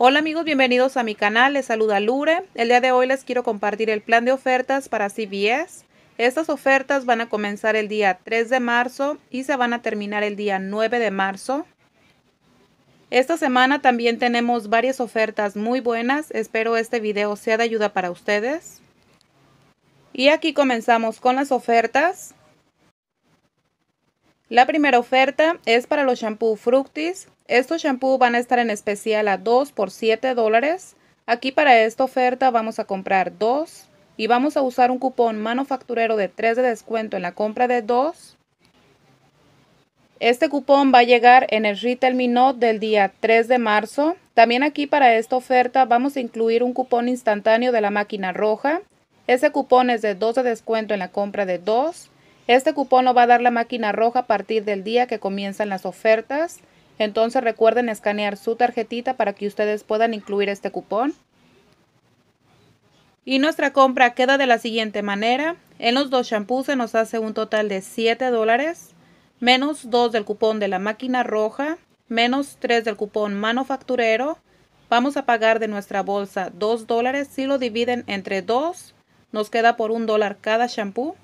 Hola amigos, bienvenidos a mi canal, les saluda Lure. El día de hoy les quiero compartir el plan de ofertas para CVS. Estas ofertas van a comenzar el día 3 de marzo y se van a terminar el día 9 de marzo. Esta semana también tenemos varias ofertas muy buenas, espero este video sea de ayuda para ustedes. Y aquí comenzamos con las ofertas. La primera oferta es para los shampoos Fructis. Estos shampoos van a estar en especial a 2 por 7 dólares. Aquí para esta oferta vamos a comprar 2 y vamos a usar un cupón manufacturero de 3 de descuento en la compra de 2. Este cupón va a llegar en el Retail Minot del día 3 de marzo. También aquí para esta oferta vamos a incluir un cupón instantáneo de la máquina roja. Ese cupón es de 2 de descuento en la compra de 2. Este cupón lo va a dar la máquina roja a partir del día que comienzan las ofertas. Entonces recuerden escanear su tarjetita para que ustedes puedan incluir este cupón. Y nuestra compra queda de la siguiente manera. En los dos shampoos se nos hace un total de 7 dólares, menos 2 del cupón de la máquina roja, menos 3 del cupón manufacturero. Vamos a pagar de nuestra bolsa 2 dólares. Si lo dividen entre 2, nos queda por 1 dólar cada shampoo.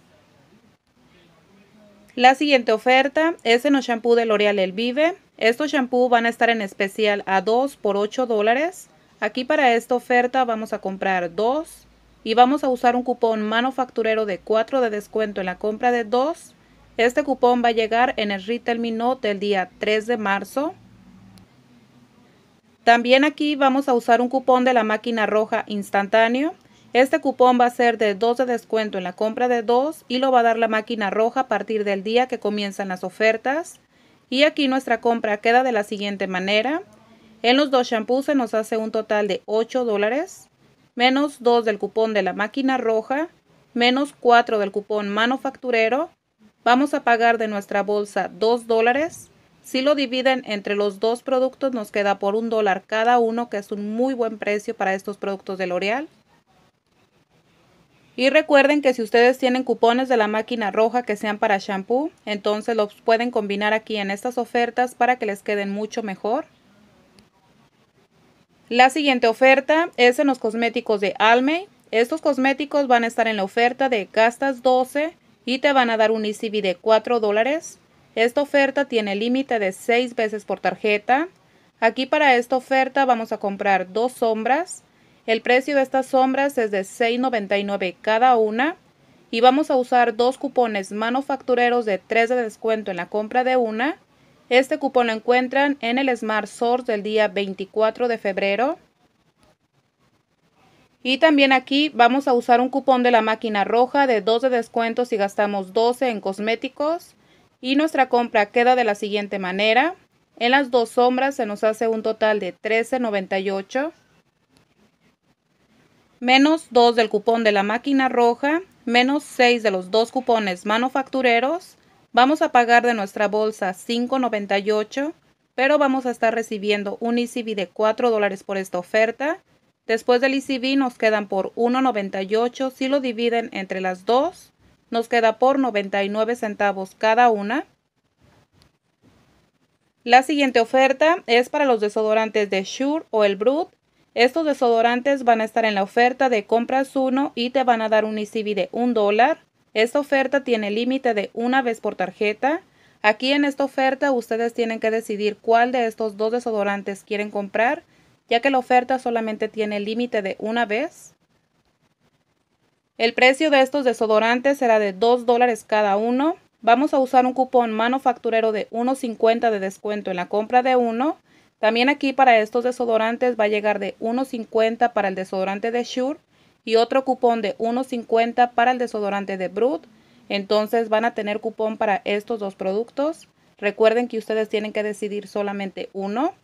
La siguiente oferta es en los shampoos de L'Oreal El Vive. Estos shampoos van a estar en especial a 2 por 8 dólares. Aquí para esta oferta vamos a comprar 2 y vamos a usar un cupón manufacturero de 4 de descuento en la compra de 2. Este cupón va a llegar en el Retail Minute el día 3 de marzo. También aquí vamos a usar un cupón de la máquina roja instantáneo. Este cupón va a ser de 2 de descuento en la compra de 2 y lo va a dar la máquina roja a partir del día que comienzan las ofertas. Y aquí nuestra compra queda de la siguiente manera. En los dos shampoos se nos hace un total de 8 dólares, menos 2 del cupón de la máquina roja, menos 4 del cupón manufacturero. Vamos a pagar de nuestra bolsa 2 dólares. Si lo dividen entre los dos productos nos queda por un dólar cada uno, que es un muy buen precio para estos productos de L'Oreal. Y recuerden que si ustedes tienen cupones de la máquina roja que sean para shampoo, entonces los pueden combinar aquí en estas ofertas para que les queden mucho mejor. La siguiente oferta es en los cosméticos de Almay. Estos cosméticos van a estar en la oferta de gastas 12 y te van a dar un ECB de 4 dólares. Esta oferta tiene límite de 6 veces por tarjeta. Aquí para esta oferta vamos a comprar dos sombras el precio de estas sombras es de $6.99 cada una y vamos a usar dos cupones manufactureros de 3 de descuento en la compra de una. Este cupón lo encuentran en el Smart Source del día 24 de febrero. Y también aquí vamos a usar un cupón de la máquina roja de 2 de descuento si gastamos 12 en cosméticos. Y nuestra compra queda de la siguiente manera. En las dos sombras se nos hace un total de $13.98 menos 2 del cupón de la máquina roja, menos 6 de los dos cupones manufactureros. Vamos a pagar de nuestra bolsa 5.98, pero vamos a estar recibiendo un ECB de 4 dólares por esta oferta. Después del ECB nos quedan por 1.98 si lo dividen entre las dos nos queda por 99 centavos cada una. La siguiente oferta es para los desodorantes de Shure o el Brut estos desodorantes van a estar en la oferta de compras uno y te van a dar un ICB e de un dólar. Esta oferta tiene límite de una vez por tarjeta. Aquí en esta oferta ustedes tienen que decidir cuál de estos dos desodorantes quieren comprar, ya que la oferta solamente tiene límite de una vez. El precio de estos desodorantes será de 2 dólares cada uno. Vamos a usar un cupón manufacturero de 1.50 de descuento en la compra de uno también aquí para estos desodorantes va a llegar de 1.50 para el desodorante de Shure y otro cupón de 1.50 para el desodorante de Brut. Entonces van a tener cupón para estos dos productos. Recuerden que ustedes tienen que decidir solamente uno.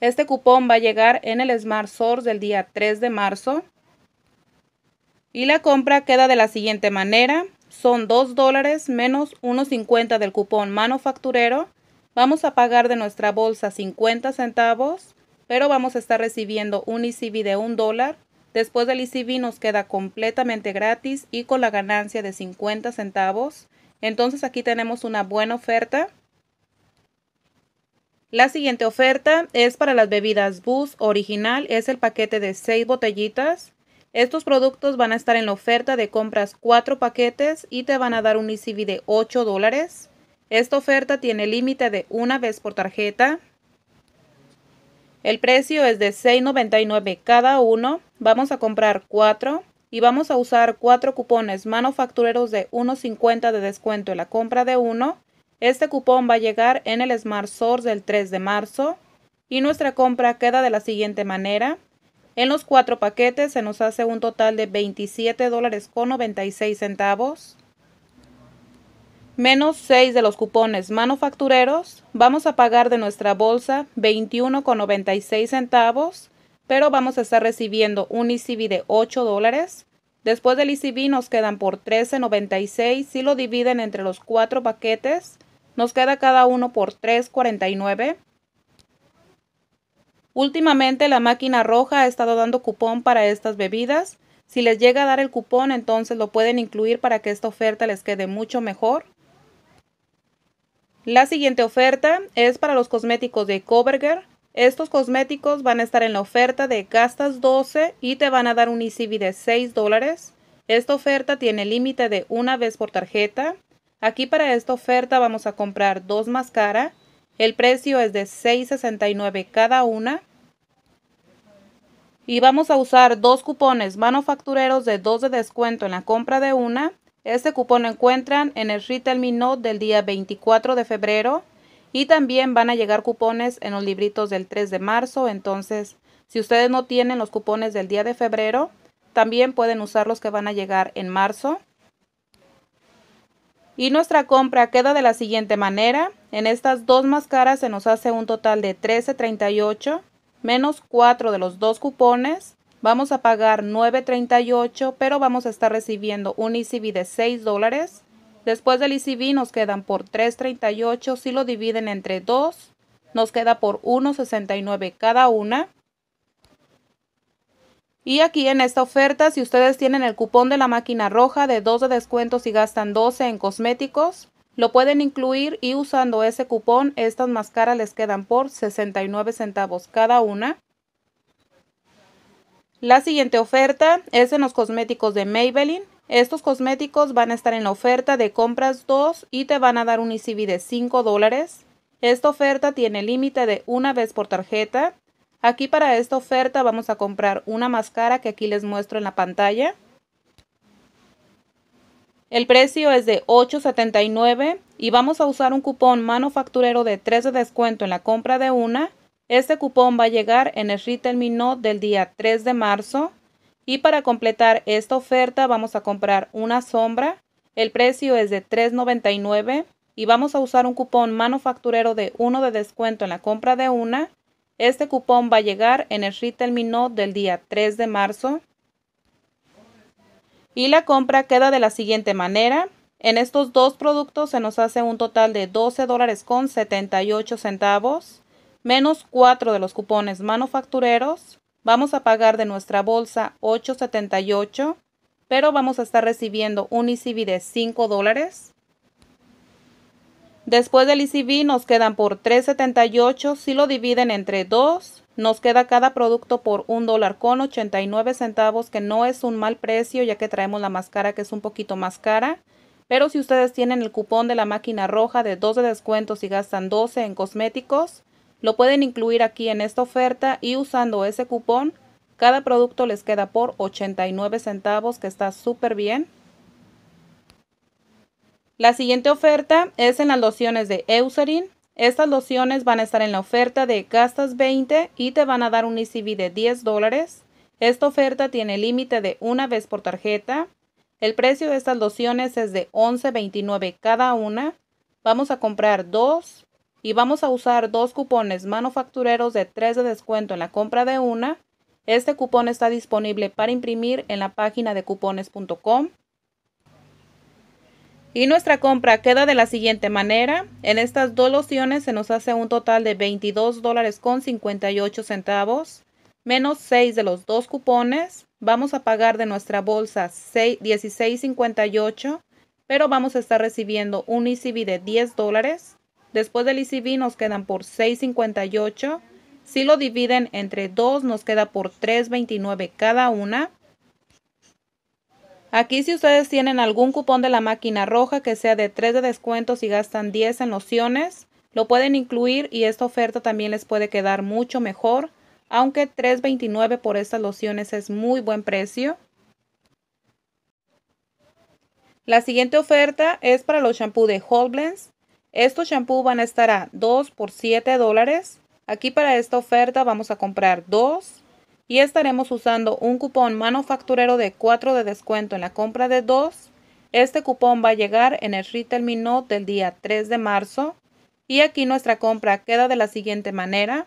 Este cupón va a llegar en el Smart Source del día 3 de marzo. Y la compra queda de la siguiente manera. Son 2 dólares menos 1.50 del cupón manufacturero Vamos a pagar de nuestra bolsa 50 centavos, pero vamos a estar recibiendo un ICB de un dólar. Después del ICB nos queda completamente gratis y con la ganancia de 50 centavos. Entonces aquí tenemos una buena oferta. La siguiente oferta es para las bebidas Bus original, es el paquete de 6 botellitas. Estos productos van a estar en la oferta de compras 4 paquetes y te van a dar un ECB de 8 dólares. Esta oferta tiene límite de una vez por tarjeta. El precio es de $6.99 cada uno. Vamos a comprar 4 y vamos a usar 4 cupones manufactureros de 1.50 de descuento en la compra de uno. Este cupón va a llegar en el Smart Source del 3 de marzo y nuestra compra queda de la siguiente manera. En los 4 paquetes se nos hace un total de $27.96 dólares menos 6 de los cupones manufactureros, vamos a pagar de nuestra bolsa 21,96 centavos, pero vamos a estar recibiendo un ICB de 8 dólares. Después del ICB nos quedan por 13,96 si lo dividen entre los 4 paquetes, nos queda cada uno por 3,49. Últimamente la máquina roja ha estado dando cupón para estas bebidas. Si les llega a dar el cupón, entonces lo pueden incluir para que esta oferta les quede mucho mejor. La siguiente oferta es para los cosméticos de Covergirl. Estos cosméticos van a estar en la oferta de gastas 12 y te van a dar un ECB de 6 dólares. Esta oferta tiene límite de una vez por tarjeta. Aquí para esta oferta vamos a comprar dos máscara. El precio es de 6.69 cada una. Y vamos a usar dos cupones manufactureros de dos de descuento en la compra de una este cupón lo encuentran en el Retail Note del día 24 de febrero y también van a llegar cupones en los libritos del 3 de marzo. Entonces, si ustedes no tienen los cupones del día de febrero, también pueden usar los que van a llegar en marzo. Y nuestra compra queda de la siguiente manera. En estas dos máscaras se nos hace un total de 13.38 menos 4 de los dos cupones Vamos a pagar 9.38, pero vamos a estar recibiendo un ECB de 6 dólares. Después del ECB nos quedan por 3.38. Si lo dividen entre 2, nos queda por 1.69 cada una. Y aquí en esta oferta, si ustedes tienen el cupón de la máquina roja de 12 descuentos y gastan 12 en cosméticos, lo pueden incluir y usando ese cupón, estas máscaras les quedan por 69 centavos cada una. La siguiente oferta es en los cosméticos de Maybelline. Estos cosméticos van a estar en la oferta de compras 2 y te van a dar un ICB e de 5 dólares. Esta oferta tiene límite de una vez por tarjeta. Aquí para esta oferta vamos a comprar una máscara que aquí les muestro en la pantalla. El precio es de $8.79 y vamos a usar un cupón manufacturero de 3 de descuento en la compra de una este cupón va a llegar en el retail del día 3 de marzo. Y para completar esta oferta vamos a comprar una sombra. El precio es de $3.99 y vamos a usar un cupón manufacturero de 1 de descuento en la compra de una. Este cupón va a llegar en el retail del día 3 de marzo. Y la compra queda de la siguiente manera. En estos dos productos se nos hace un total de $12.78 con centavos menos 4 de los cupones manufactureros. Vamos a pagar de nuestra bolsa 8.78, pero vamos a estar recibiendo un ICB de 5 dólares. Después del ICB nos quedan por 3.78, si lo dividen entre 2, nos queda cada producto por $1.89. dólar con centavos, que no es un mal precio ya que traemos la máscara que es un poquito más cara. Pero si ustedes tienen el cupón de la máquina roja de 12 descuentos y gastan 12 en cosméticos, lo pueden incluir aquí en esta oferta y usando ese cupón, cada producto les queda por 89 centavos, que está súper bien. La siguiente oferta es en las lociones de Eucerin. Estas lociones van a estar en la oferta de gastas 20 y te van a dar un ECB de 10 dólares. Esta oferta tiene límite de una vez por tarjeta. El precio de estas lociones es de $11.29 cada una. Vamos a comprar dos y vamos a usar dos cupones manufactureros de 3 de descuento en la compra de una. Este cupón está disponible para imprimir en la página de cupones.com. Y nuestra compra queda de la siguiente manera. En estas dos lociones se nos hace un total de $22.58. dólares con centavos, menos 6 de los dos cupones. Vamos a pagar de nuestra bolsa 16.58, pero vamos a estar recibiendo un ECB de 10 dólares Después del ICB nos quedan por 6.58. Si lo dividen entre 2 nos queda por 3.29 cada una. Aquí si ustedes tienen algún cupón de la máquina roja que sea de 3 de descuento si y gastan 10 en lociones, lo pueden incluir y esta oferta también les puede quedar mucho mejor, aunque 3.29 por estas lociones es muy buen precio. La siguiente oferta es para los shampoos de Hoblens. Estos shampoos van a estar a 2 por 7 dólares. Aquí para esta oferta vamos a comprar 2 y estaremos usando un cupón manufacturero de 4 de descuento en la compra de 2. Este cupón va a llegar en el Retail minute del día 3 de marzo. Y aquí nuestra compra queda de la siguiente manera.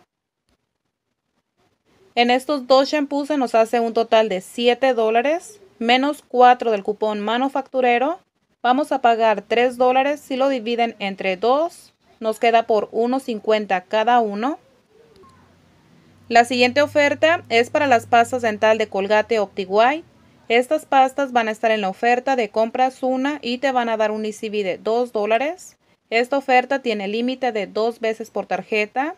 En estos dos shampoos se nos hace un total de 7 dólares menos 4 del cupón manufacturero Vamos a pagar 3 dólares. Si lo dividen entre 2, nos queda por 1.50 cada uno. La siguiente oferta es para las pastas dental de Colgate OptiGuay. Estas pastas van a estar en la oferta de compras una y te van a dar un ICB de 2 dólares. Esta oferta tiene límite de dos veces por tarjeta.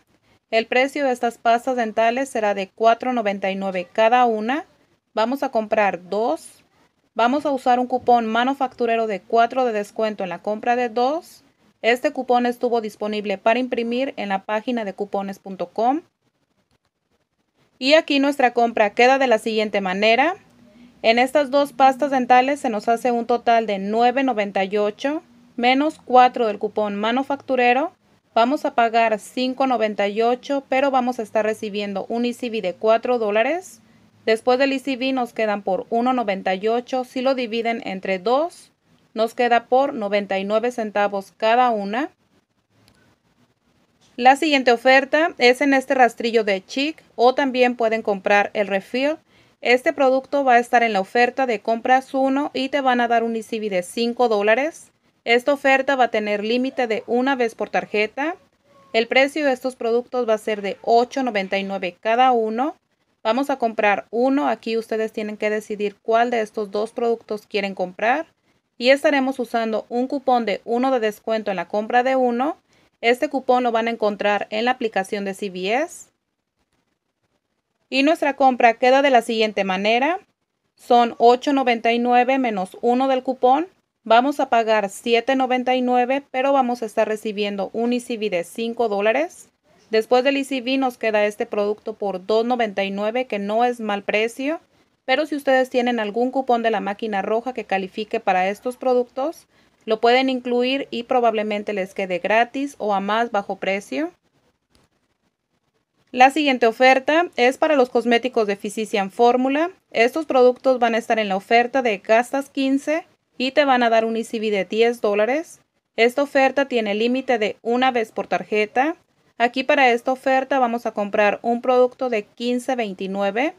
El precio de estas pastas dentales será de $4.99 cada una. Vamos a comprar dos Vamos a usar un cupón manufacturero de 4 de descuento en la compra de 2. Este cupón estuvo disponible para imprimir en la página de cupones.com. Y aquí nuestra compra queda de la siguiente manera. En estas dos pastas dentales se nos hace un total de 9.98 menos 4 del cupón manufacturero. Vamos a pagar 5.98, pero vamos a estar recibiendo un ICB de 4 dólares. Después del ICB nos quedan por 1.98. Si lo dividen entre 2, nos queda por 99 centavos cada una. La siguiente oferta es en este rastrillo de Chic o también pueden comprar el refill. Este producto va a estar en la oferta de compras 1 y te van a dar un ICB de 5 dólares. Esta oferta va a tener límite de una vez por tarjeta. El precio de estos productos va a ser de $8.99 cada uno. Vamos a comprar uno. Aquí ustedes tienen que decidir cuál de estos dos productos quieren comprar. Y estaremos usando un cupón de uno de descuento en la compra de uno. Este cupón lo van a encontrar en la aplicación de CBS. Y nuestra compra queda de la siguiente manera. Son $8.99 menos uno del cupón. Vamos a pagar $7.99, pero vamos a estar recibiendo un ICB de $5 dólares. Después del ECB nos queda este producto por $2.99 que no es mal precio, pero si ustedes tienen algún cupón de la máquina roja que califique para estos productos, lo pueden incluir y probablemente les quede gratis o a más bajo precio. La siguiente oferta es para los cosméticos de Physician Formula. Estos productos van a estar en la oferta de gastas 15 y te van a dar un ECB de 10 dólares. Esta oferta tiene límite de una vez por tarjeta. Aquí para esta oferta vamos a comprar un producto de 15.29.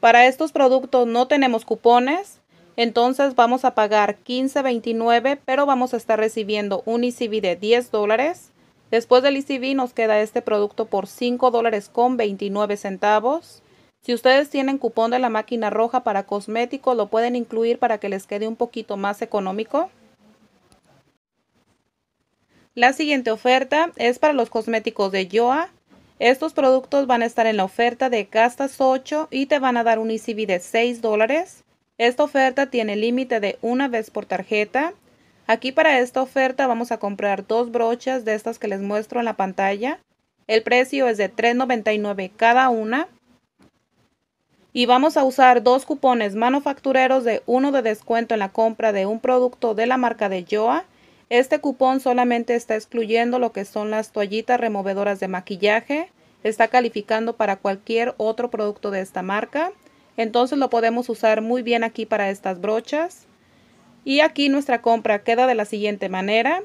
Para estos productos no tenemos cupones, entonces vamos a pagar 15.29, pero vamos a estar recibiendo un ICB de 10 dólares. Después del ICB nos queda este producto por $5.29. dólares con centavos. Si ustedes tienen cupón de la máquina roja para cosméticos, lo pueden incluir para que les quede un poquito más económico. La siguiente oferta es para los cosméticos de Yoa. Estos productos van a estar en la oferta de gastas 8 y te van a dar un ECB de 6 dólares. Esta oferta tiene límite de una vez por tarjeta. Aquí para esta oferta vamos a comprar dos brochas de estas que les muestro en la pantalla. El precio es de $3.99 cada una. Y vamos a usar dos cupones manufactureros de uno de descuento en la compra de un producto de la marca de Joa este cupón solamente está excluyendo lo que son las toallitas removedoras de maquillaje. Está calificando para cualquier otro producto de esta marca. Entonces lo podemos usar muy bien aquí para estas brochas. Y aquí nuestra compra queda de la siguiente manera.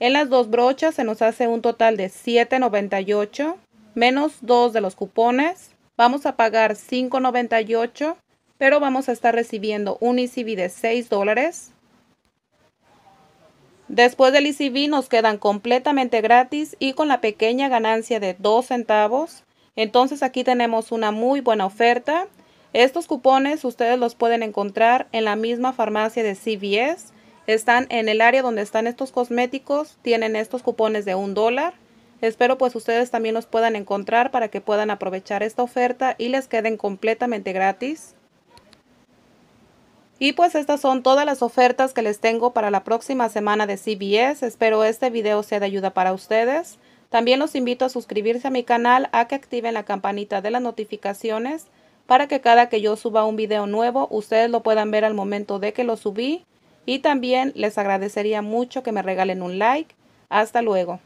En las dos brochas se nos hace un total de $7.98 menos dos de los cupones. Vamos a pagar $5.98, pero vamos a estar recibiendo un ECB de $6 Después del ICB nos quedan completamente gratis y con la pequeña ganancia de 2 centavos. Entonces aquí tenemos una muy buena oferta. Estos cupones ustedes los pueden encontrar en la misma farmacia de CVS. Están en el área donde están estos cosméticos. Tienen estos cupones de un dólar. Espero pues ustedes también los puedan encontrar para que puedan aprovechar esta oferta y les queden completamente gratis. Y pues estas son todas las ofertas que les tengo para la próxima semana de CBS. Espero este video sea de ayuda para ustedes. También los invito a suscribirse a mi canal, a que activen la campanita de las notificaciones para que cada que yo suba un video nuevo ustedes lo puedan ver al momento de que lo subí. Y también les agradecería mucho que me regalen un like. Hasta luego.